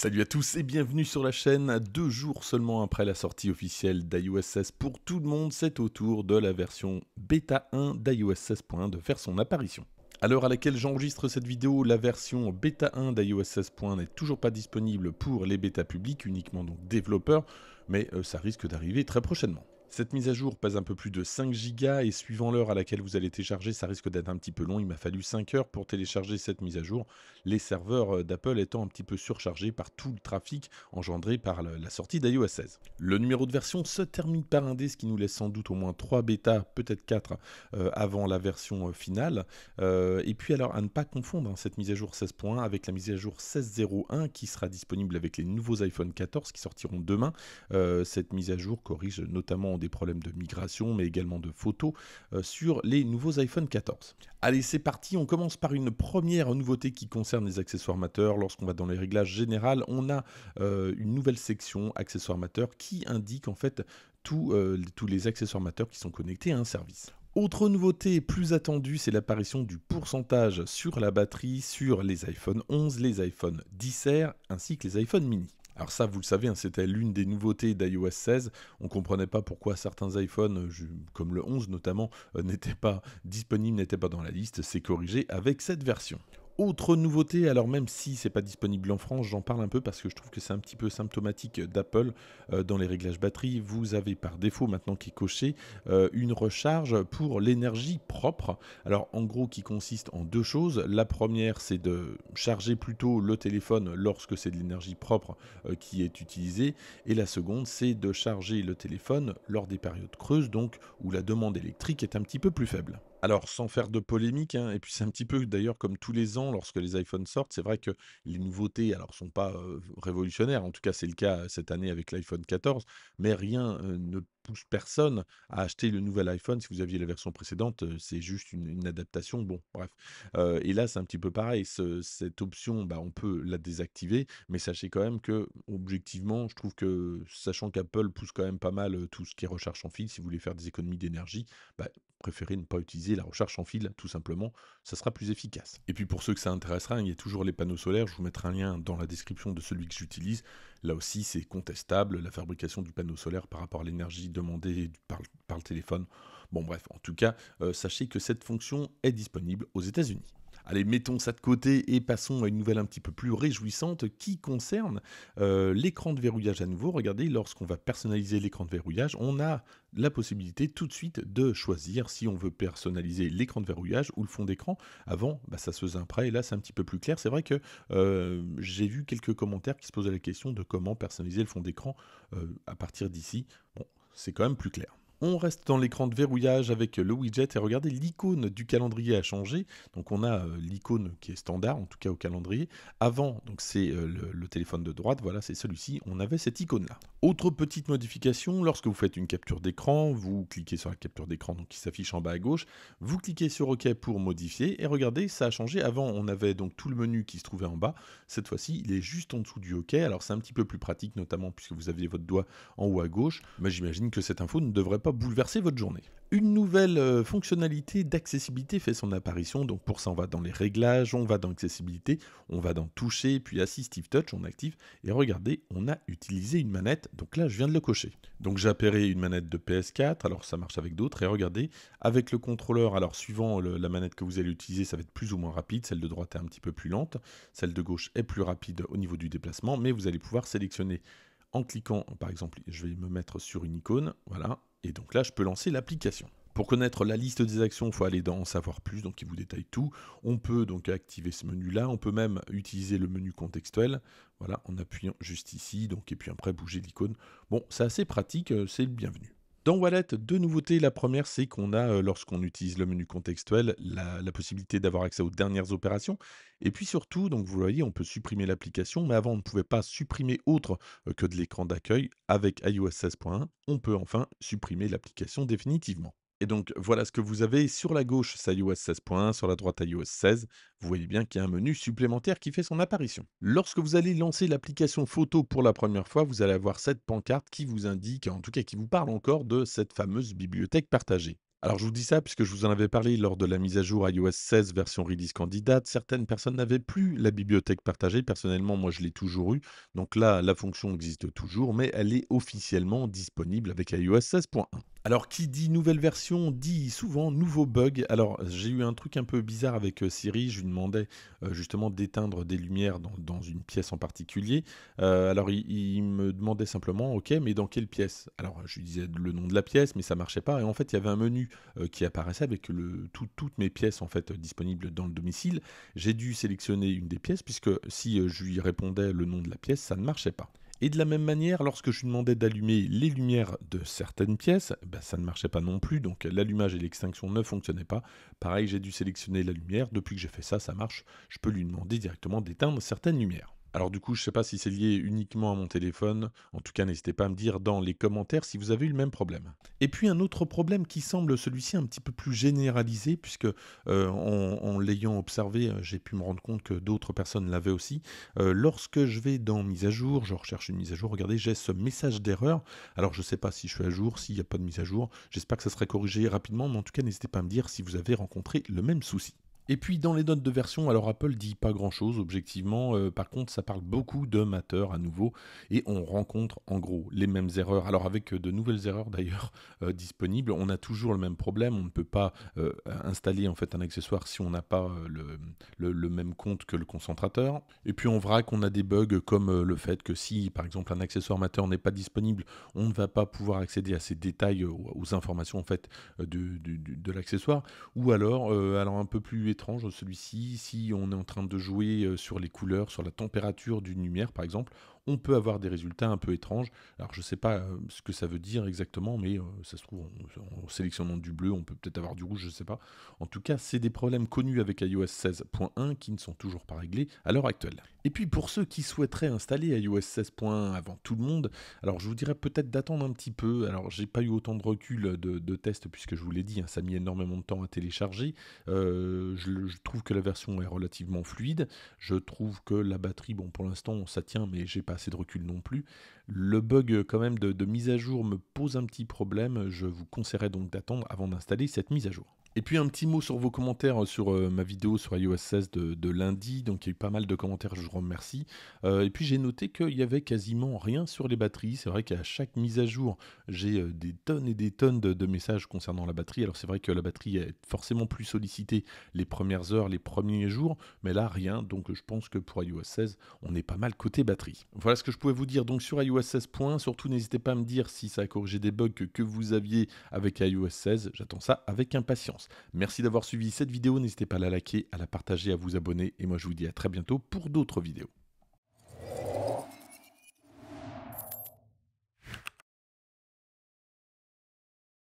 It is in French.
Salut à tous et bienvenue sur la chaîne. Deux jours seulement après la sortie officielle d'iOS 16 pour tout le monde, c'est au tour de la version bêta 1 d'iOS 16.1 de faire son apparition. À l'heure à laquelle j'enregistre cette vidéo, la version bêta 1 d'iOS 16.1 n'est toujours pas disponible pour les bêta publics, uniquement donc développeurs, mais euh, ça risque d'arriver très prochainement. Cette mise à jour pèse un peu plus de 5 Go et suivant l'heure à laquelle vous allez télécharger, ça risque d'être un petit peu long. Il m'a fallu 5 heures pour télécharger cette mise à jour, les serveurs euh, d'Apple étant un petit peu surchargés par tout le trafic engendré par la sortie d'iOS 16. Le numéro de version se termine par un D, ce qui nous laisse sans doute au moins 3 bêta, peut-être 4, euh, avant la version euh, finale. et puis alors, à ne pas confondre hein, cette mise à jour 16.1 avec la mise à jour 16.01 qui sera disponible avec les nouveaux iPhone 14 qui sortiront demain. cette mise à jour corrige notamment des problèmes de migration, mais également de photos euh, sur les nouveaux iPhone 14. Allez, c'est parti, on commence par une première nouveauté qui concerne les accessoires mateurs. Lorsqu'on va dans les réglages généraux, on a euh, une nouvelle section accessoires mateurs qui indique en fait euh, tous les accessoires mateurs qui sont connectés à un service. Autre nouveauté plus attendue, c'est l'apparition du pourcentage sur la batterie sur les iPhone 11, les iPhone 10R ainsi que les iPhone mini. Alors ça, vous le savez, hein, c'était l'une des nouveautés d'iOS 16. On ne comprenait pas pourquoi certains iPhones, euh, comme le 11 notamment, euh, n'étaient pas disponibles, n'étaient pas dans la liste. C'est corrigé avec cette version. Autre nouveauté, alors même si c'est pas disponible en France, j'en parle un peu parce que je trouve que c'est un petit peu symptomatique d'Apple euh, dans les réglages batterie. Vous avez par défaut maintenant qui est coché euh, une recharge pour l'énergie propre. Alors en gros qui consiste en deux choses. La première c'est de charger plutôt le téléphone lorsque c'est de l'énergie propre euh, qui est utilisée. Et la seconde c'est de charger le téléphone lors des périodes creuses, donc où la demande électrique est un petit peu plus faible. Alors, sans faire de polémique, hein, et puis c'est un petit peu d'ailleurs comme tous les ans lorsque les iPhones sortent, c'est vrai que les nouveautés, alors, sont pas révolutionnaires. En tout cas, c'est le cas cette année avec l'iPhone 14, mais rien ne pousse personne à acheter le nouvel iPhone. Si vous aviez la version précédente, c'est juste une, adaptation. Bon, bref. et là, c'est un petit peu pareil. cette option, bah, on peut la désactiver, mais sachez quand même que, objectivement, je trouve que, sachant qu'Apple pousse quand même pas mal tout ce qui est recherche en fil, si vous voulez faire des économies d'énergie, bah, préférez ne pas utiliser la recherche en fil, tout simplement, ça sera plus efficace. Et puis pour ceux que ça intéressera, hein, il y a toujours les panneaux solaires, je vous mettrai un lien dans la description de celui que j'utilise. Là aussi, c'est contestable, la fabrication du panneau solaire par rapport à l'énergie demandée par, le téléphone. Bon bref, en tout cas, euh, sachez que cette fonction est disponible aux États-Unis. Allez, mettons ça de côté et passons à une nouvelle un petit peu plus réjouissante qui concerne euh, l'écran de verrouillage à nouveau. Regardez, lorsqu'on va personnaliser l'écran de verrouillage, on a la possibilité tout de suite de choisir si on veut personnaliser l'écran de verrouillage ou le fond d'écran. Avant, bah, ça se faisait un prêt et là, c'est un petit peu plus clair. C'est vrai que euh, j'ai vu quelques commentaires qui se posaient la question de comment personnaliser le fond d'écran euh, à partir d'ici. Bon, c'est quand même plus clair. On reste dans l'écran de verrouillage avec le widget et regardez l'icône du calendrier a changé. Donc on a euh, l'icône qui est standard, en tout cas au calendrier. Avant, donc c'est euh, le téléphone de droite, voilà c'est celui-ci, on avait cette icône là. Autre petite modification, lorsque vous faites une capture d'écran, vous cliquez sur la capture d'écran qui s'affiche en bas à gauche, vous cliquez sur OK pour modifier et regardez, ça a changé. Avant, on avait donc tout le menu qui se trouvait en bas. Cette fois-ci, il est juste en dessous du OK. Alors c'est un petit peu plus pratique, notamment puisque vous aviez votre doigt en haut à gauche. Mais j'imagine que cette info ne devrait pas bouleverser votre journée. Une nouvelle euh, fonctionnalité d'accessibilité fait son apparition. Donc pour ça, on va dans les réglages, on va dans accessibilité, on va dans toucher, puis assistive touch, on active. Et regardez, on a utilisé une manette donc là, je viens de le cocher. Donc j'ai appairé une manette de PS4, alors ça marche avec d'autres, et regardez, avec le contrôleur, alors suivant la manette que vous allez utiliser, ça va être plus ou moins rapide, celle de droite est un petit peu plus lente, celle de gauche est plus rapide au niveau du déplacement, mais vous allez pouvoir sélectionner en cliquant, par exemple, je vais me mettre sur une icône, voilà, et donc là, je peux lancer l'application. Pour connaître la liste des actions, il faut aller dans savoir plus, donc il vous détaille tout. On peut donc activer ce menu-là, on peut même utiliser le menu contextuel, voilà, en appuyant juste ici, donc, et puis après bouger l'icône. Bon, c'est assez pratique, euh, c'est le bienvenu. Dans Wallet, deux nouveautés. La première, c'est qu'on a, euh, lorsqu'on utilise le menu contextuel, la, la possibilité d'avoir accès aux dernières opérations. Et puis surtout, donc vous voyez, on peut supprimer l'application, mais avant, on ne pouvait pas supprimer autre euh, que de l'écran d'accueil avec iOS 16.1. On peut enfin supprimer l'application définitivement. Et donc voilà ce que vous avez sur la gauche, c'est iOS 16.1, sur la droite iOS 16. Vous voyez bien qu'il y a un menu supplémentaire qui fait son apparition. Lorsque vous allez lancer l'application photo pour la première fois, vous allez avoir cette pancarte qui vous indique, en tout cas qui vous parle encore de cette fameuse bibliothèque partagée. Alors je vous dis ça puisque je vous en avais parlé lors de la mise à jour iOS 16 version release candidate. Certaines personnes n'avaient plus la bibliothèque partagée. Personnellement, moi je l'ai toujours eu. Donc là, la fonction existe toujours, mais elle est officiellement disponible avec iOS 16.1. Alors, qui dit nouvelle version dit souvent nouveau bug. Alors, j'ai eu un truc un peu bizarre avec euh, Siri. Je lui demandais euh, justement d'éteindre des lumières dans, une pièce en particulier. Euh, alors, il, me demandait simplement, OK, mais dans quelle pièce Alors, je lui disais le nom de la pièce, mais ça marchait pas. Et en fait, il y avait un menu qui apparaissait avec toutes mes pièces en fait disponibles dans le domicile. J'ai dû sélectionner une des pièces puisque si je lui répondais le nom de la pièce, ça ne marchait pas. Et de la même manière, lorsque je lui demandais d'allumer les lumières de certaines pièces, ben, ça ne marchait pas non plus, donc l'allumage et l'extinction ne fonctionnaient pas. Pareil, j'ai dû sélectionner la lumière, depuis que j'ai fait ça, ça marche, je peux lui demander directement d'éteindre certaines lumières. Alors du coup, je ne sais pas si c'est lié uniquement à mon téléphone. En tout cas, n'hésitez pas à me dire dans les commentaires si vous avez eu le même problème. Et puis un autre problème qui semble celui-ci un petit peu plus généralisé, puisque euh, en, l'ayant observé, euh, j'ai pu me rendre compte que d'autres personnes l'avaient aussi. Euh, lorsque je vais dans mise à jour, je recherche une mise à jour, regardez, j'ai ce message d'erreur. Alors je ne sais pas si je suis à jour, s'il n'y a pas de mise à jour. J'espère que ça sera corrigé rapidement, mais en tout cas, n'hésitez pas à me dire si vous avez rencontré le même souci. Et puis dans les notes de version, alors Apple dit pas grand-chose objectivement, euh, par contre ça parle beaucoup de Matter à nouveau, et on rencontre en gros les mêmes erreurs, alors avec euh, de nouvelles erreurs d'ailleurs euh, disponibles, on a toujours le même problème, on ne peut pas installer en fait un accessoire si on n'a pas le, même compte que le concentrateur, et puis on verra qu'on a des bugs comme le fait que si par exemple un accessoire Matter n'est pas disponible, on ne va pas pouvoir accéder à ces détails, aux, informations en fait de, de l'accessoire, ou alors, alors un peu plus étrange celui-ci. Si on est en train de jouer euh, sur les couleurs, sur la température d'une lumière par exemple, on peut avoir des résultats un peu étranges. Alors je ne sais pas euh, ce que ça veut dire exactement, mais euh, ça se trouve, en, sélectionnant du bleu, on peut peut-être avoir du rouge, je ne sais pas. En tout cas, c'est des problèmes connus avec iOS 16.1 qui ne sont toujours pas réglés à l'heure actuelle. Et puis pour ceux qui souhaiteraient installer iOS 16.1 avant tout le monde, alors je vous dirais peut-être d'attendre un petit peu. Alors j'ai pas eu autant de recul de, test, puisque je vous l'ai dit, hein, ça a mis énormément de temps à télécharger. Euh, je, je, trouve que la version est relativement fluide. Je trouve que la batterie, bon pour l'instant ça tient, mais j'ai pas assez de recul non plus. Le bug euh, quand même de, de mise à jour me pose un petit problème, je vous conseillerais donc d'attendre avant d'installer cette mise à jour. Et puis un petit mot sur vos commentaires euh, sur euh, ma vidéo sur iOS 16 de, lundi, donc il y a eu pas mal de commentaires, je vous remercie. Euh, et puis j'ai noté qu'il n'y avait quasiment rien sur les batteries. C'est vrai qu'à chaque mise à jour, j'ai des tonnes et des tonnes de, messages concernant la batterie. Alors c'est vrai que la batterie est forcément plus sollicitée les premières heures, les premiers jours, mais là rien. Donc je pense que pour iOS 16, on est pas mal côté batterie. Voilà ce que je pouvais vous dire donc sur iOS 16. Surtout n'hésitez pas à me dire si ça a corrigé des bugs que vous aviez avec iOS 16. J'attends ça avec impatience. Merci d'avoir suivi cette vidéo, n'hésitez pas à la liker, à la partager, à vous abonner, et moi je vous dis à très bientôt pour d'autres vidéos.